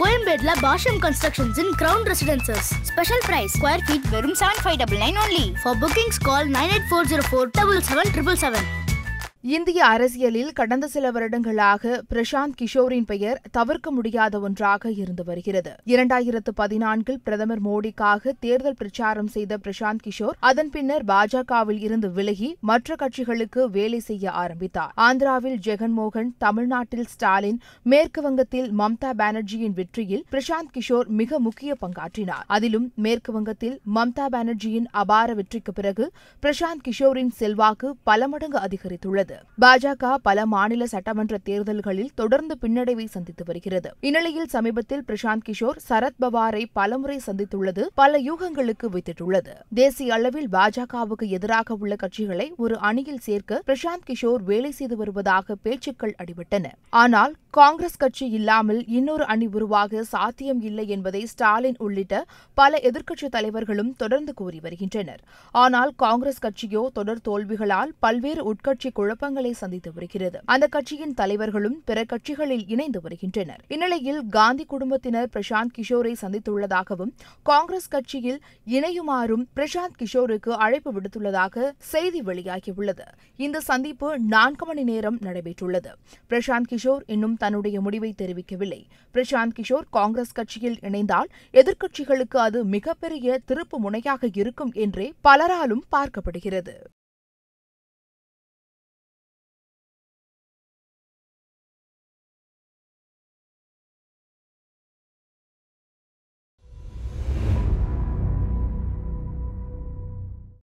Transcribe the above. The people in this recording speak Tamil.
கோயம்பேட்ல Bashyam constructions in crown residences special price square feet வெறும் seven five double nine only for bookings call nine eight four zero four double seven triple seven இந்திய அரசியலில் கடந்த சில வருடங்களாக பிரசாந்த் கிஷோரின் பெயர் தவிர்க்க முடியாத ஒன்றாக இருந்து வருகிறது இரண்டாயிரத்து பதினான்கில் பிரதமர் மோடிக்காக தேர்தல் பிரச்சாரம் செய்த பிரசாந்த் கிஷோர் அதன் பின்னர் பாஜகவில் இருந்து விலகி மற்ற கட்சிகளுக்கு வேலை செய்ய ஆரம்பித்தார் ஆந்திராவில் ஜெகன்மோகன் தமிழ்நாட்டில் ஸ்டாலின் மேற்கு வங்கத்தில் மம்தா பானர்ஜியின் வெற்றியில் பிரசாந்த் கிஷோர் மிக முக்கிய பங்காற்றினார் அதிலும் மேற்கு வங்கத்தில் மம்தா பானர்ஜியின் அபார வெற்றிக்கு பிறகு பிரசாந்த் கிஷோரின் செல்வாக்கு பல மடங்கு அதிகரித்துள்ளது வருகிறது பாஜக பல மாநில சட்டமன்ற தேர்தல்களில் தொடர்ந்து பின்னடைவை சந்தித்து வருகிறது இந்நிலையில் சமீபத்தில் பிரசாந்த் கிஷோர் சரத்பவாரை பலமுறை சந்தித்துள்ளது பல யூகங்களுக்கு வித்திட்டுள்ளது தேசிய அளவில் பாஜகவுக்கு எதிராக உள்ள கட்சிகளை ஒரு அணியில் சேர்க்க பிரசாந்த் கிஷோர் வேலை செய்து வருவதாக பேச்சுக்கள் அடிபட்டன ஆனால் காங்கிரஸ் கட்சி இல்லாமல் இன்னொரு அணி உருவாக சாத்தியம் இல்லை என்பதை ஸ்டாலின் உள்ளிட்ட பல எதிர்க்கட்சித் தலைவர்களும் தொடர்ந்து கூறி வருகின்றனர் ஆனால் காங்கிரஸ் கட்சியோ தொடர் தோல்விகளால் பல்வேறு உட்கட்சி குழப்ப குழப்பங்களை சந்தித்து வருகிறது அந்த கட்சியின் தலைவர்களும் பிற கட்சிகளில் இணைந்து வருகின்றனர் இந்நிலையில் காந்தி குடும்பத்தினர் பிரசாந்த் கிஷோரை சந்தித்துள்ளதாகவும் காங்கிரஸ் கட்சியில் இணையுமாறும் பிரசாந்த் கிஷோருக்கு அழைப்பு விடுத்துள்ளதாக செய்தி வெளியாகியுள்ளது இந்த சந்திப்பு நான்கு மணி நேரம் நடைபெற்றுள்ளது பிரசாந்த் கிஷோர் இன்னும் தன்னுடைய முடிவை தெரிவிக்கவில்லை பிரசாந்த் கிஷோர் காங்கிரஸ் கட்சியில் இணைந்தால் எதிர்க்கட்சிகளுக்கு அது மிகப்பெரிய திருப்பு முனையாக இருக்கும் என்றே பலராலும் பார்க்கப்படுகிறது